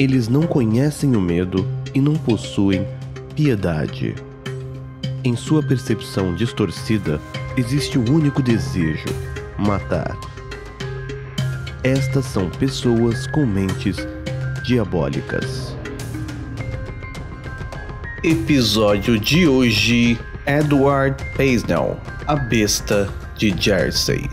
Eles não conhecem o medo e não possuem piedade. Em sua percepção distorcida, existe o um único desejo: matar. Estas são pessoas com mentes diabólicas. Episódio de hoje: Edward Paisnell, a besta de Jersey.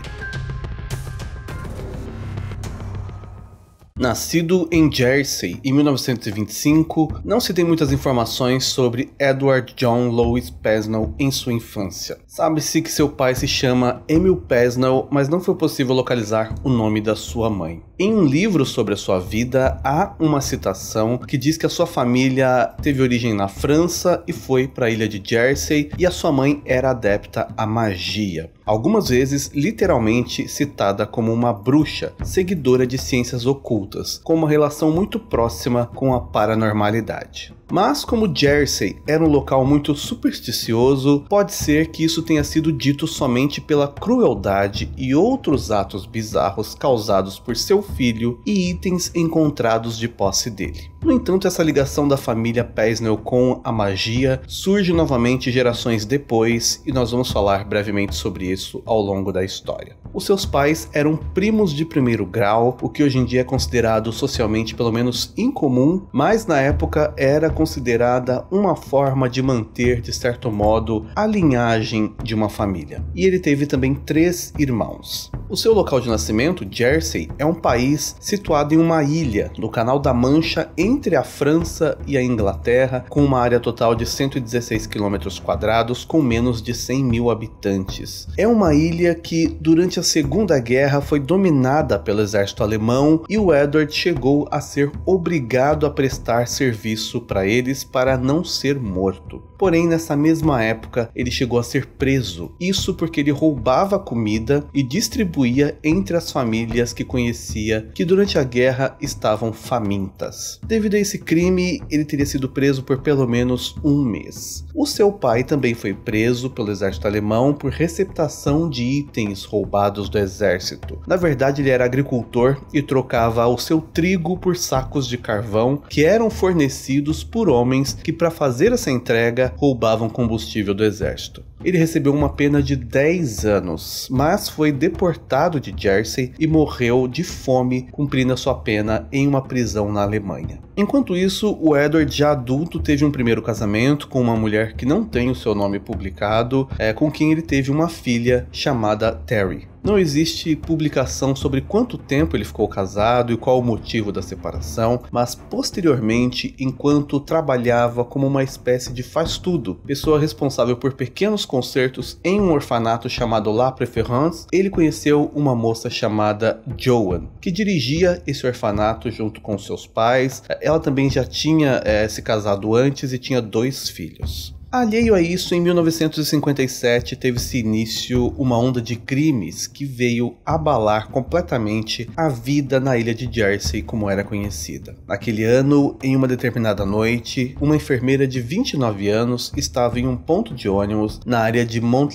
Nascido em Jersey em 1925, não se tem muitas informações sobre Edward John Louis Pesnell em sua infância. Sabe-se que seu pai se chama Emil Pesnell, mas não foi possível localizar o nome da sua mãe. Em um livro sobre a sua vida, há uma citação que diz que a sua família teve origem na França e foi para a ilha de Jersey, e a sua mãe era adepta à magia algumas vezes literalmente citada como uma bruxa, seguidora de ciências ocultas, com uma relação muito próxima com a paranormalidade. Mas como Jersey era um local muito supersticioso, pode ser que isso tenha sido dito somente pela crueldade e outros atos bizarros causados por seu filho e itens encontrados de posse dele. No entanto, essa ligação da família Pesnel com a magia surge novamente gerações depois e nós vamos falar brevemente sobre isso ao longo da história. Os seus pais eram primos de primeiro grau, o que hoje em dia é considerado socialmente pelo menos incomum, mas na época era considerada uma forma de manter, de certo modo, a linhagem de uma família. E ele teve também três irmãos. O seu local de nascimento, Jersey, é um país situado em uma ilha no Canal da Mancha entre a França e a Inglaterra, com uma área total de 116 km quadrados com menos de 100 mil habitantes. É uma ilha que, durante a Segunda Guerra, foi dominada pelo exército alemão e o Edward chegou a ser obrigado a prestar serviço para eles para não ser morto. Porém, nessa mesma época, ele chegou a ser preso. Isso porque ele roubava comida e distribuía entre as famílias que conhecia que durante a guerra estavam famintas. Devido a esse crime, ele teria sido preso por pelo menos um mês. O seu pai também foi preso pelo exército alemão por receptação de itens roubados do exército. Na verdade, ele era agricultor e trocava o seu trigo por sacos de carvão que eram fornecidos por por homens que, para fazer essa entrega, roubavam combustível do exército. Ele recebeu uma pena de 10 anos, mas foi deportado de Jersey e morreu de fome, cumprindo a sua pena em uma prisão na Alemanha. Enquanto isso, o Edward, já adulto, teve um primeiro casamento com uma mulher que não tem o seu nome publicado, é, com quem ele teve uma filha chamada Terry. Não existe publicação sobre quanto tempo ele ficou casado e qual o motivo da separação, mas posteriormente, enquanto trabalhava como uma espécie de faz-tudo, pessoa responsável por pequenos concertos em um orfanato chamado La Préférence, ele conheceu uma moça chamada Joan, que dirigia esse orfanato junto com seus pais. Ela também já tinha é, se casado antes e tinha dois filhos. Alheio a isso, em 1957 teve-se início uma onda de crimes que veio abalar completamente a vida na ilha de Jersey como era conhecida. Naquele ano, em uma determinada noite, uma enfermeira de 29 anos estava em um ponto de ônibus na área de mont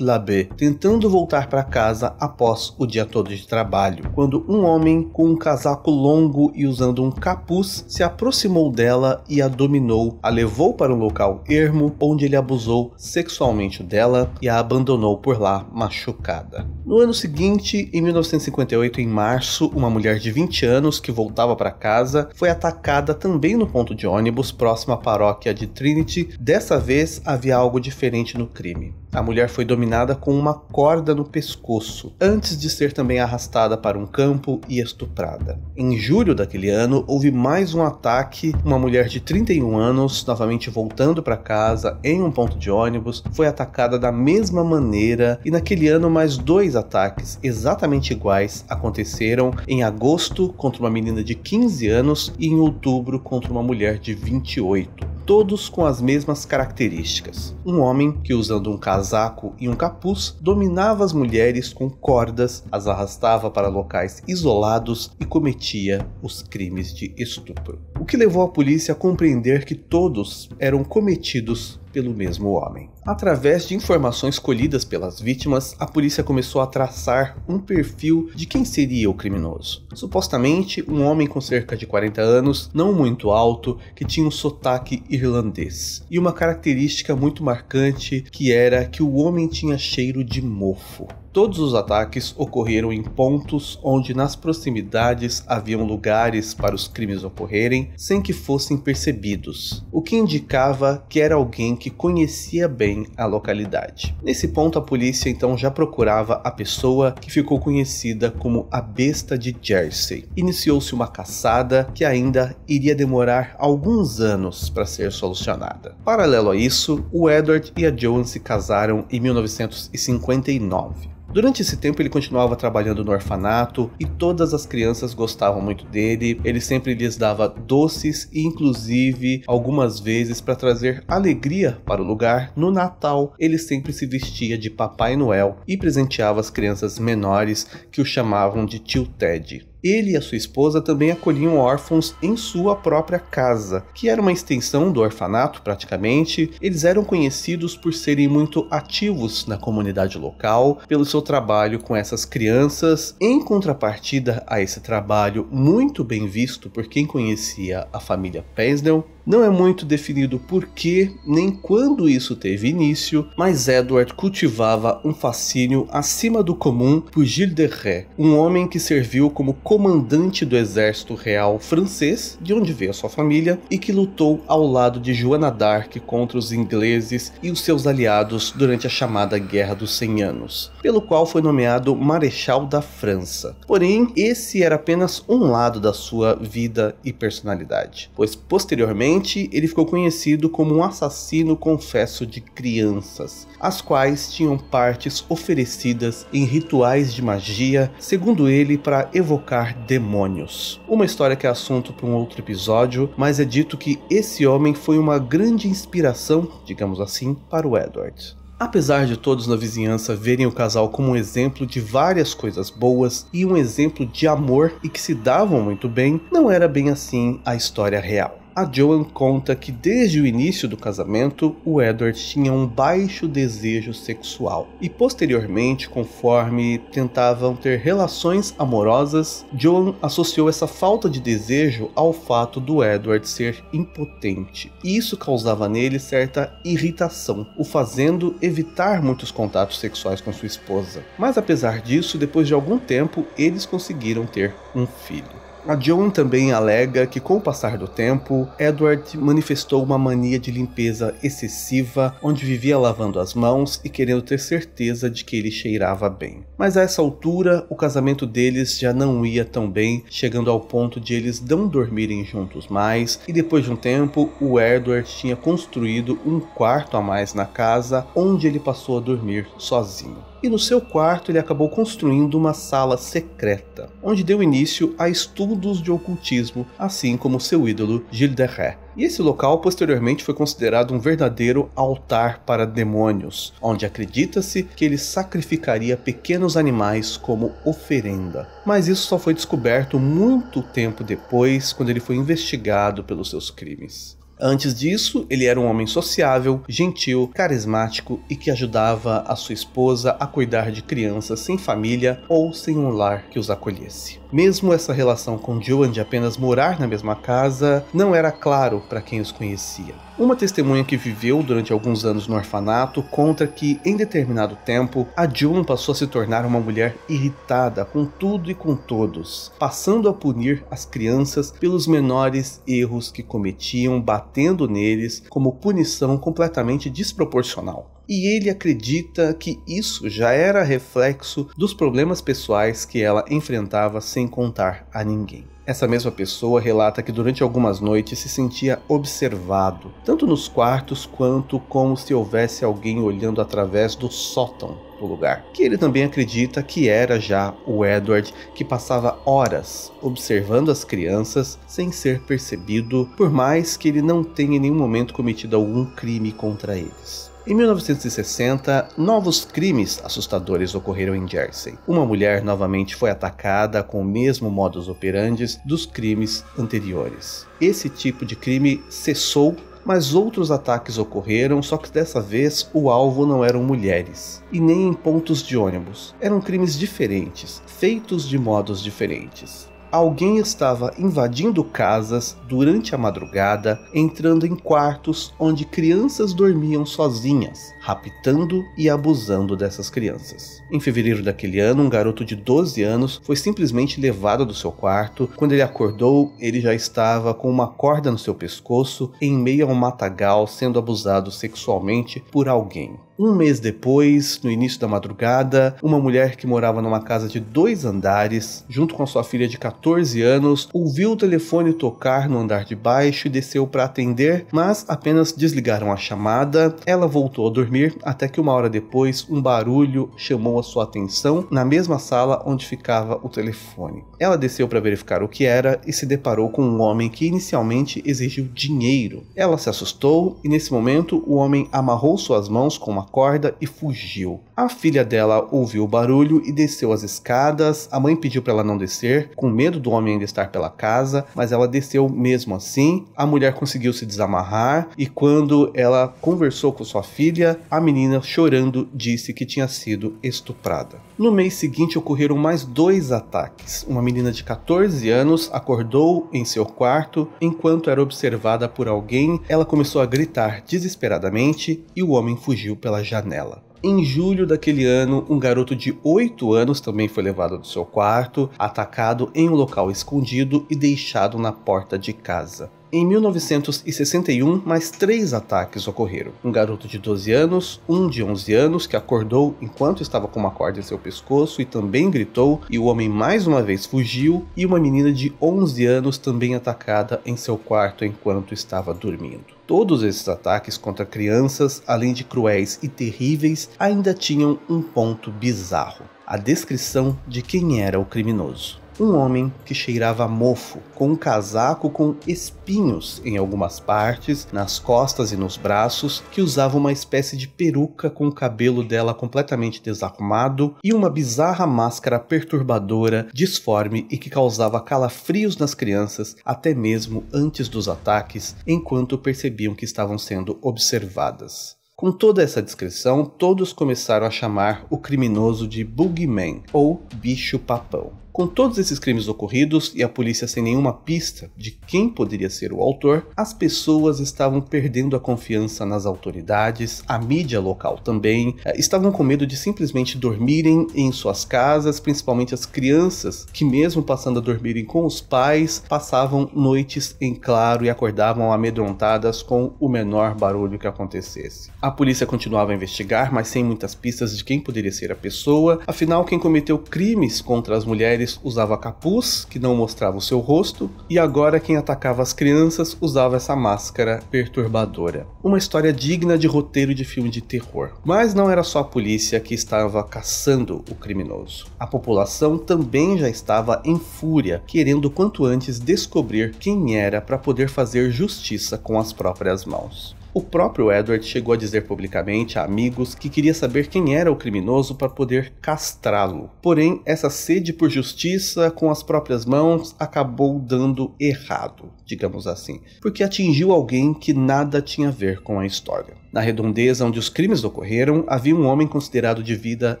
tentando voltar para casa após o dia todo de trabalho, quando um homem com um casaco longo e usando um capuz se aproximou dela e a dominou, a levou para um local ermo onde ele abusou sexualmente dela e a abandonou por lá machucada. No ano seguinte, em 1958, em março, uma mulher de 20 anos que voltava para casa foi atacada também no ponto de ônibus próximo à paróquia de Trinity. Dessa vez havia algo diferente no crime. A mulher foi dominada com uma corda no pescoço, antes de ser também arrastada para um campo e estuprada. Em julho daquele ano, houve mais um ataque. Uma mulher de 31 anos, novamente voltando para casa em um ponto de ônibus, foi atacada da mesma maneira, e naquele ano, mais dois ataques exatamente iguais aconteceram em agosto contra uma menina de 15 anos e em outubro contra uma mulher de 28 todos com as mesmas características. Um homem que, usando um casaco e um capuz, dominava as mulheres com cordas, as arrastava para locais isolados e cometia os crimes de estupro. O que levou a polícia a compreender que todos eram cometidos pelo mesmo homem. Através de informações colhidas pelas vítimas, a polícia começou a traçar um perfil de quem seria o criminoso. Supostamente, um homem com cerca de 40 anos, não muito alto, que tinha um sotaque irlandês. E uma característica muito marcante que era que o homem tinha cheiro de mofo. Todos os ataques ocorreram em pontos onde nas proximidades haviam lugares para os crimes ocorrerem sem que fossem percebidos, o que indicava que era alguém que conhecia bem a localidade. Nesse ponto, a polícia então já procurava a pessoa que ficou conhecida como a Besta de Jersey. Iniciou-se uma caçada que ainda iria demorar alguns anos para ser solucionada. Paralelo a isso, o Edward e a Joan se casaram em 1959. Durante esse tempo ele continuava trabalhando no orfanato e todas as crianças gostavam muito dele. Ele sempre lhes dava doces e inclusive algumas vezes para trazer alegria para o lugar. No Natal ele sempre se vestia de Papai Noel e presenteava as crianças menores que o chamavam de Tio Ted. Ele e a sua esposa também acolhiam órfãos em sua própria casa, que era uma extensão do orfanato praticamente. Eles eram conhecidos por serem muito ativos na comunidade local, pelo seu trabalho com essas crianças. Em contrapartida a esse trabalho muito bem visto por quem conhecia a família Pensnell, não é muito definido por que nem quando isso teve início, mas Edward cultivava um fascínio acima do comum por Gilles de Ré, um homem que serviu como comandante do exército real francês, de onde veio sua família, e que lutou ao lado de Joana d'Arc contra os ingleses e os seus aliados durante a chamada Guerra dos Cem Anos, pelo qual foi nomeado Marechal da França. Porém, esse era apenas um lado da sua vida e personalidade, pois posteriormente Posteriormente, ele ficou conhecido como um assassino confesso de crianças, as quais tinham partes oferecidas em rituais de magia, segundo ele, para evocar demônios. Uma história que é assunto para um outro episódio, mas é dito que esse homem foi uma grande inspiração, digamos assim, para o Edward. Apesar de todos na vizinhança verem o casal como um exemplo de várias coisas boas e um exemplo de amor e que se davam muito bem, não era bem assim a história real a Joan conta que desde o início do casamento, o Edward tinha um baixo desejo sexual e posteriormente, conforme tentavam ter relações amorosas, Joan associou essa falta de desejo ao fato do Edward ser impotente. E isso causava nele certa irritação, o fazendo evitar muitos contatos sexuais com sua esposa. Mas apesar disso, depois de algum tempo, eles conseguiram ter um filho. A John também alega que, com o passar do tempo, Edward manifestou uma mania de limpeza excessiva, onde vivia lavando as mãos e querendo ter certeza de que ele cheirava bem. Mas a essa altura, o casamento deles já não ia tão bem, chegando ao ponto de eles não dormirem juntos mais, e depois de um tempo, o Edward tinha construído um quarto a mais na casa, onde ele passou a dormir sozinho e no seu quarto ele acabou construindo uma sala secreta, onde deu início a estudos de ocultismo, assim como seu ídolo Gilles de Rais. E esse local posteriormente foi considerado um verdadeiro altar para demônios, onde acredita-se que ele sacrificaria pequenos animais como oferenda. Mas isso só foi descoberto muito tempo depois, quando ele foi investigado pelos seus crimes. Antes disso, ele era um homem sociável, gentil, carismático e que ajudava a sua esposa a cuidar de crianças sem família ou sem um lar que os acolhesse. Mesmo essa relação com Joan de apenas morar na mesma casa não era claro para quem os conhecia. Uma testemunha que viveu durante alguns anos no orfanato conta que, em determinado tempo, a Joan passou a se tornar uma mulher irritada com tudo e com todos, passando a punir as crianças pelos menores erros que cometiam, batendo neles como punição completamente desproporcional e ele acredita que isso já era reflexo dos problemas pessoais que ela enfrentava sem contar a ninguém. Essa mesma pessoa relata que durante algumas noites se sentia observado, tanto nos quartos quanto como se houvesse alguém olhando através do sótão do lugar. Que ele também acredita que era já o Edward que passava horas observando as crianças sem ser percebido, por mais que ele não tenha em nenhum momento cometido algum crime contra eles. Em 1960, novos crimes assustadores ocorreram em Jersey. Uma mulher novamente foi atacada com o mesmo modus operandi dos crimes anteriores. Esse tipo de crime cessou mas outros ataques ocorreram, só que dessa vez o alvo não eram mulheres e nem em pontos de ônibus. Eram crimes diferentes, feitos de modos diferentes alguém estava invadindo casas durante a madrugada, entrando em quartos onde crianças dormiam sozinhas, raptando e abusando dessas crianças. Em fevereiro daquele ano, um garoto de 12 anos foi simplesmente levado do seu quarto. Quando ele acordou, ele já estava com uma corda no seu pescoço, em meio a um matagal, sendo abusado sexualmente por alguém. Um mês depois, no início da madrugada, uma mulher que morava numa casa de dois andares, junto com sua filha de 14 anos, ouviu o telefone tocar no andar de baixo e desceu para atender, mas apenas desligaram a chamada. Ela voltou a dormir até que uma hora depois um barulho chamou a sua atenção na mesma sala onde ficava o telefone. Ela desceu para verificar o que era e se deparou com um homem que inicialmente exigiu dinheiro. Ela se assustou e nesse momento o homem amarrou suas mãos com uma uma corda e fugiu. A filha dela ouviu o barulho e desceu as escadas. A mãe pediu para ela não descer, com medo do homem ainda estar pela casa, mas ela desceu mesmo assim. A mulher conseguiu se desamarrar e quando ela conversou com sua filha, a menina chorando disse que tinha sido estuprada. No mês seguinte ocorreram mais dois ataques. Uma menina de 14 anos acordou em seu quarto enquanto era observada por alguém. Ela começou a gritar desesperadamente e o homem fugiu pela pela janela. Em julho daquele ano, um garoto de 8 anos também foi levado do seu quarto, atacado em um local escondido e deixado na porta de casa. Em 1961, mais três ataques ocorreram. Um garoto de 12 anos, um de 11 anos que acordou enquanto estava com uma corda em seu pescoço e também gritou, e o homem mais uma vez fugiu, e uma menina de 11 anos também atacada em seu quarto enquanto estava dormindo. Todos esses ataques contra crianças, além de cruéis e terríveis, ainda tinham um ponto bizarro: a descrição de quem era o criminoso um homem que cheirava a mofo, com um casaco com espinhos em algumas partes, nas costas e nos braços, que usava uma espécie de peruca com o cabelo dela completamente desarrumado e uma bizarra máscara perturbadora, disforme e que causava calafrios nas crianças até mesmo antes dos ataques, enquanto percebiam que estavam sendo observadas. Com toda essa descrição, todos começaram a chamar o criminoso de Boogeyman ou Bicho Papão. Com todos esses crimes ocorridos e a polícia sem nenhuma pista de quem poderia ser o autor, as pessoas estavam perdendo a confiança nas autoridades, a mídia local também, eh, estavam com medo de simplesmente dormirem em suas casas, principalmente as crianças, que mesmo passando a dormirem com os pais, passavam noites em claro e acordavam amedrontadas com o menor barulho que acontecesse. A polícia continuava a investigar, mas sem muitas pistas de quem poderia ser a pessoa, afinal quem cometeu crimes contra as mulheres mulheres usava capuz, que não mostrava o seu rosto, e agora quem atacava as crianças usava essa máscara perturbadora. Uma história digna de roteiro de filme de terror. Mas não era só a polícia que estava caçando o criminoso. A população também já estava em fúria, querendo quanto antes descobrir quem era para poder fazer justiça com as próprias mãos. O próprio Edward chegou a dizer publicamente a amigos que queria saber quem era o criminoso para poder castrá-lo. Porém, essa sede por justiça com as próprias mãos acabou dando errado, digamos assim, porque atingiu alguém que nada tinha a ver com a história. Na redondeza onde os crimes ocorreram, havia um homem considerado de vida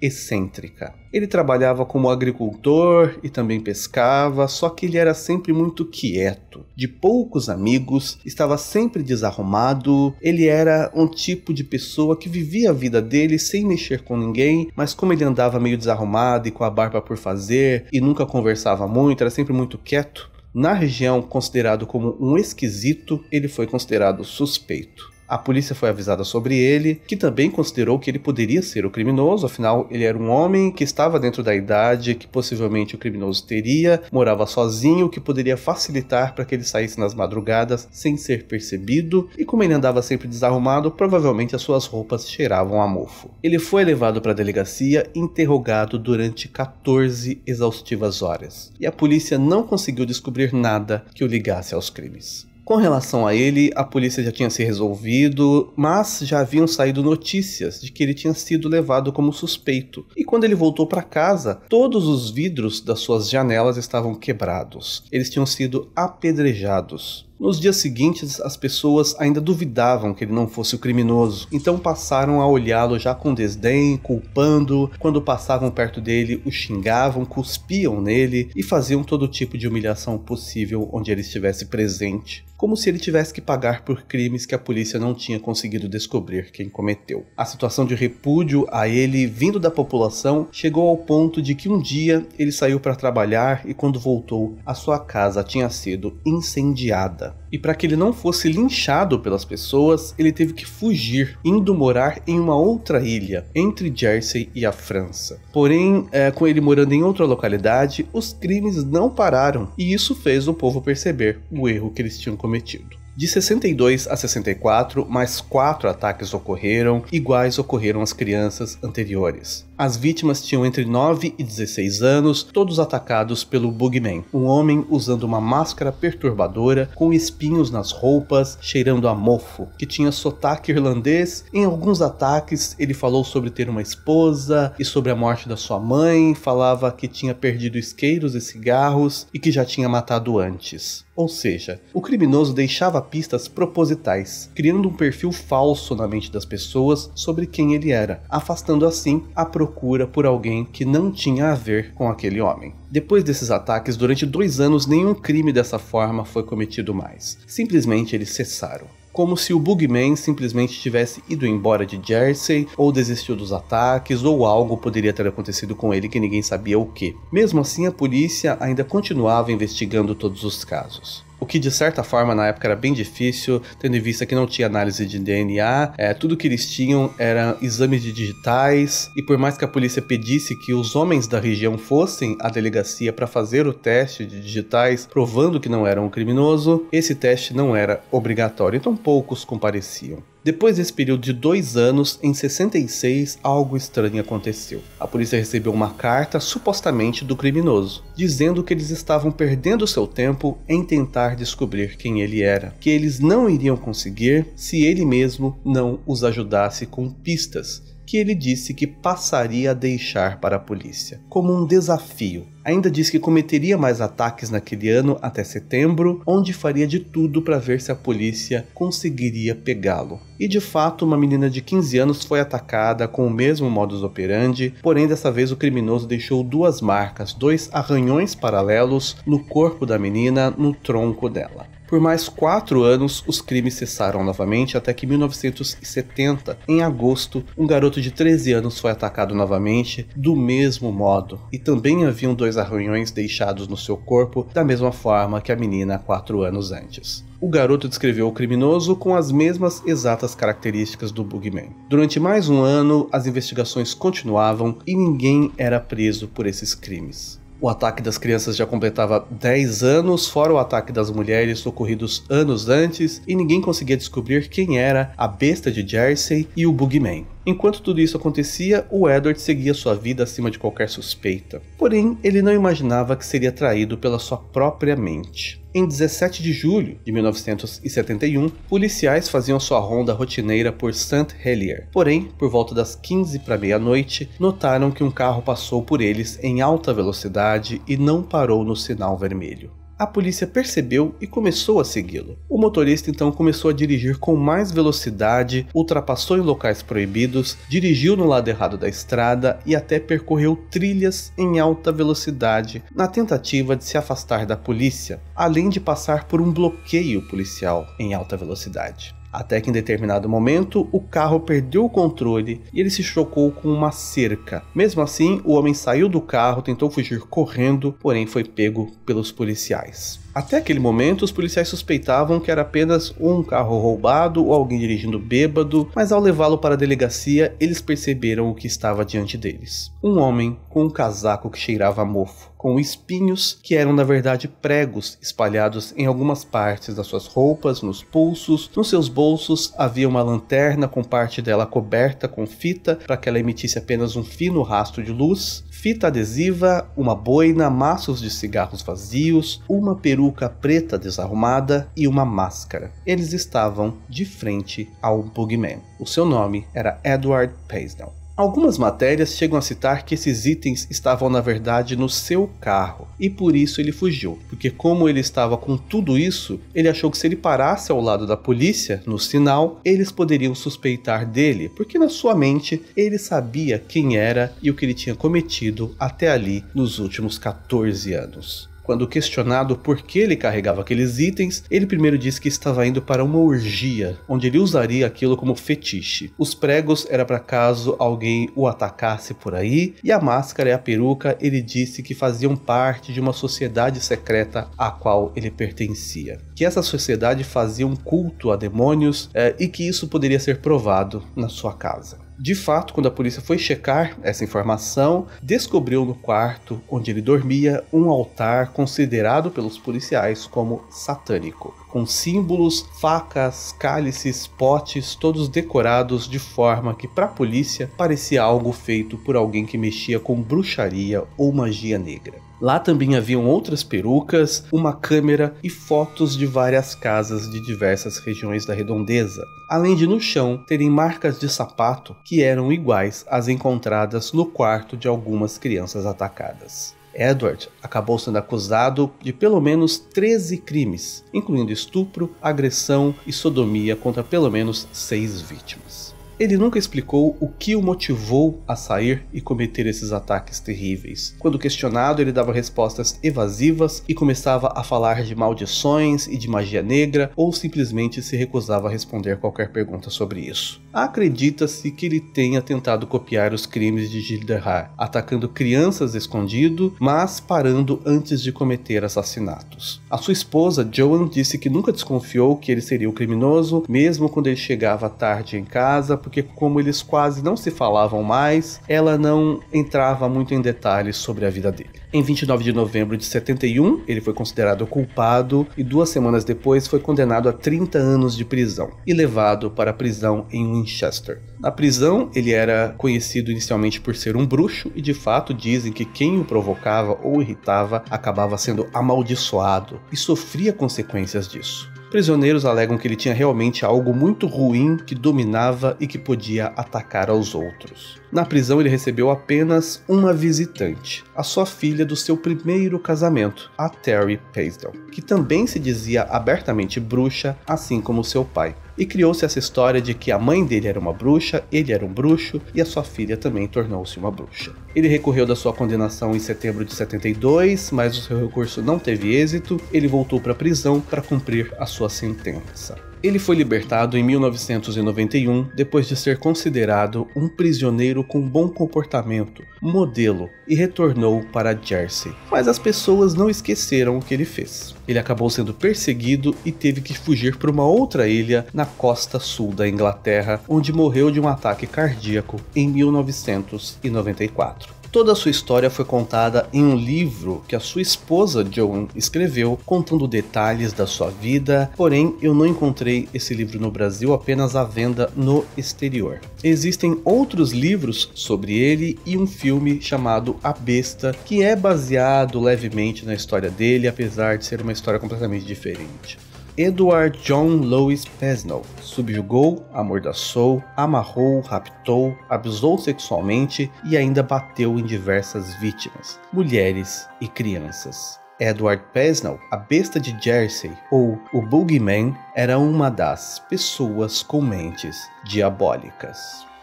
excêntrica. Ele trabalhava como agricultor e também pescava, só que ele era sempre muito quieto, de poucos amigos, estava sempre desarrumado. Ele era um tipo de pessoa que vivia a vida dele sem mexer com ninguém, mas como ele andava meio desarrumado e com a barba por fazer e nunca conversava muito, era sempre muito quieto, na região considerado como um esquisito, ele foi considerado suspeito. A polícia foi avisada sobre ele, que também considerou que ele poderia ser o criminoso, afinal, ele era um homem que estava dentro da idade que possivelmente o criminoso teria, morava sozinho, que poderia facilitar para que ele saísse nas madrugadas sem ser percebido, e como ele andava sempre desarrumado, provavelmente as suas roupas cheiravam a mofo. Ele foi levado para a delegacia interrogado durante 14 exaustivas horas, e a polícia não conseguiu descobrir nada que o ligasse aos crimes. Com relação a ele, a polícia já tinha se resolvido, mas já haviam saído notícias de que ele tinha sido levado como suspeito. E quando ele voltou para casa, todos os vidros das suas janelas estavam quebrados. Eles tinham sido apedrejados. Nos dias seguintes, as pessoas ainda duvidavam que ele não fosse o criminoso, então passaram a olhá-lo já com desdém, culpando. Quando passavam perto dele, o xingavam, cuspiam nele e faziam todo tipo de humilhação possível onde ele estivesse presente como se ele tivesse que pagar por crimes que a polícia não tinha conseguido descobrir quem cometeu. A situação de repúdio a ele vindo da população chegou ao ponto de que um dia ele saiu para trabalhar e quando voltou, a sua casa tinha sido incendiada e para que ele não fosse linchado pelas pessoas, ele teve que fugir, indo morar em uma outra ilha, entre Jersey e a França. Porém, é, com ele morando em outra localidade, os crimes não pararam, e isso fez o povo perceber o erro que eles tinham cometido. De 62 a 64, mais quatro ataques ocorreram, iguais ocorreram às crianças anteriores. As vítimas tinham entre 9 e 16 anos, todos atacados pelo Bugman, um homem usando uma máscara perturbadora com espinhos nas roupas, cheirando a mofo, que tinha sotaque irlandês. Em alguns ataques, ele falou sobre ter uma esposa e sobre a morte da sua mãe, falava que tinha perdido isqueiros e cigarros e que já tinha matado antes. Ou seja, o criminoso deixava pistas propositais, criando um perfil falso na mente das pessoas sobre quem ele era, afastando assim a procura por alguém que não tinha a ver com aquele homem. Depois desses ataques, durante dois anos, nenhum crime dessa forma foi cometido mais. Simplesmente eles cessaram como se o Bugman simplesmente tivesse ido embora de Jersey, ou desistiu dos ataques, ou algo poderia ter acontecido com ele que ninguém sabia o que. Mesmo assim, a polícia ainda continuava investigando todos os casos o que de certa forma na época era bem difícil, tendo em vista que não tinha análise de DNA, é, tudo que eles tinham eram exames de digitais, e por mais que a polícia pedisse que os homens da região fossem à delegacia para fazer o teste de digitais, provando que não eram um criminoso, esse teste não era obrigatório, então poucos compareciam. Depois desse período de dois anos, em 66, algo estranho aconteceu. A polícia recebeu uma carta, supostamente do criminoso, dizendo que eles estavam perdendo seu tempo em tentar descobrir quem ele era, que eles não iriam conseguir se ele mesmo não os ajudasse com pistas que ele disse que passaria a deixar para a polícia, como um desafio. Ainda disse que cometeria mais ataques naquele ano até setembro, onde faria de tudo para ver se a polícia conseguiria pegá-lo. E de fato, uma menina de 15 anos foi atacada com o mesmo modus operandi, porém dessa vez o criminoso deixou duas marcas, dois arranhões paralelos no corpo da menina, no tronco dela. Por mais quatro anos, os crimes cessaram novamente até que 1970, em agosto, um garoto de 13 anos foi atacado novamente, do mesmo modo, e também haviam dois arranhões deixados no seu corpo, da mesma forma que a menina quatro anos antes. O garoto descreveu o criminoso com as mesmas exatas características do Bugman. Durante mais um ano, as investigações continuavam e ninguém era preso por esses crimes. O ataque das crianças já completava 10 anos, fora o ataque das mulheres ocorridos anos antes, e ninguém conseguia descobrir quem era a besta de Jersey e o Boogeyman. Enquanto tudo isso acontecia, o Edward seguia sua vida acima de qualquer suspeita. Porém, ele não imaginava que seria traído pela sua própria mente. Em 17 de julho de 1971, policiais faziam sua ronda rotineira por St. Helier. Porém, por volta das 15 para meia-noite, notaram que um carro passou por eles em alta velocidade e não parou no sinal vermelho. A polícia percebeu e começou a segui-lo. O motorista então começou a dirigir com mais velocidade, ultrapassou em locais proibidos, dirigiu no lado errado da estrada e até percorreu trilhas em alta velocidade na tentativa de se afastar da polícia, além de passar por um bloqueio policial em alta velocidade até que em determinado momento o carro perdeu o controle e ele se chocou com uma cerca. Mesmo assim, o homem saiu do carro, tentou fugir correndo, porém foi pego pelos policiais. Até aquele momento, os policiais suspeitavam que era apenas um carro roubado ou alguém dirigindo bêbado, mas ao levá-lo para a delegacia, eles perceberam o que estava diante deles: um homem com um casaco que cheirava a mofo, com espinhos que eram na verdade pregos espalhados em algumas partes das suas roupas, nos pulsos, nos seus bolsos havia uma lanterna com parte dela coberta com fita para que ela emitisse apenas um fino rastro de luz fita adesiva, uma boina, maços de cigarros vazios, uma peruca preta desarrumada e uma máscara. Eles estavam de frente a um Bugman. O seu nome era Edward Paisnell. Algumas matérias chegam a citar que esses itens estavam na verdade no seu carro e por isso ele fugiu, porque como ele estava com tudo isso, ele achou que se ele parasse ao lado da polícia, no sinal, eles poderiam suspeitar dele, porque na sua mente ele sabia quem era e o que ele tinha cometido até ali nos últimos 14 anos. Quando questionado por que ele carregava aqueles itens, ele primeiro disse que estava indo para uma orgia, onde ele usaria aquilo como fetiche. Os pregos era para caso alguém o atacasse por aí, e a máscara e a peruca ele disse que faziam parte de uma sociedade secreta à qual ele pertencia. Que essa sociedade fazia um culto a demônios eh, e que isso poderia ser provado na sua casa. De fato, quando a polícia foi checar essa informação, descobriu no quarto onde ele dormia um altar considerado pelos policiais como satânico, com símbolos, facas, cálices, potes, todos decorados de forma que para a polícia parecia algo feito por alguém que mexia com bruxaria ou magia negra. Lá também haviam outras perucas, uma câmera e fotos de várias casas de diversas regiões da redondeza, além de no chão terem marcas de sapato que eram iguais às encontradas no quarto de algumas crianças atacadas. Edward acabou sendo acusado de pelo menos 13 crimes, incluindo estupro, agressão e sodomia contra pelo menos seis vítimas. Ele nunca explicou o que o motivou a sair e cometer esses ataques terríveis. Quando questionado, ele dava respostas evasivas e começava a falar de maldições e de magia negra, ou simplesmente se recusava a responder qualquer pergunta sobre isso. Acredita-se que ele tenha tentado copiar os crimes de Gilderhar, atacando crianças escondido, mas parando antes de cometer assassinatos. A sua esposa, Joan, disse que nunca desconfiou que ele seria o criminoso, mesmo quando ele chegava tarde em casa porque como eles quase não se falavam mais, ela não entrava muito em detalhes sobre a vida dele. Em 29 de novembro de 71, ele foi considerado culpado e duas semanas depois foi condenado a 30 anos de prisão e levado para a prisão em Winchester. Na prisão, ele era conhecido inicialmente por ser um bruxo e de fato dizem que quem o provocava ou irritava acabava sendo amaldiçoado e sofria consequências disso. Prisioneiros alegam que ele tinha realmente algo muito ruim que dominava e que podia atacar aos outros. Na prisão, ele recebeu apenas uma visitante, a sua filha do seu primeiro casamento, a Terry Paisdell, que também se dizia abertamente bruxa, assim como seu pai. E criou-se essa história de que a mãe dele era uma bruxa, ele era um bruxo e a sua filha também tornou-se uma bruxa. Ele recorreu da sua condenação em setembro de 72, mas o seu recurso não teve êxito, ele voltou para a prisão para cumprir a sua sentença. Ele foi libertado em 1991 depois de ser considerado um prisioneiro com bom comportamento, modelo, e retornou para Jersey. Mas as pessoas não esqueceram o que ele fez. Ele acabou sendo perseguido e teve que fugir para uma outra ilha na costa sul da Inglaterra, onde morreu de um ataque cardíaco em 1994. Toda a sua história foi contada em um livro que a sua esposa Joan escreveu, contando detalhes da sua vida, porém eu não encontrei esse livro no Brasil, apenas à venda no exterior. Existem outros livros sobre ele e um filme chamado A Besta, que é baseado levemente na história dele, apesar de ser uma história completamente diferente. Edward John Louis Pesnell subjugou, amordaçou, amarrou, raptou, abusou sexualmente e ainda bateu em diversas vítimas, mulheres e crianças. Edward Pesnell, a Besta de Jersey ou o Boogeyman, era uma das pessoas com mentes diabólicas.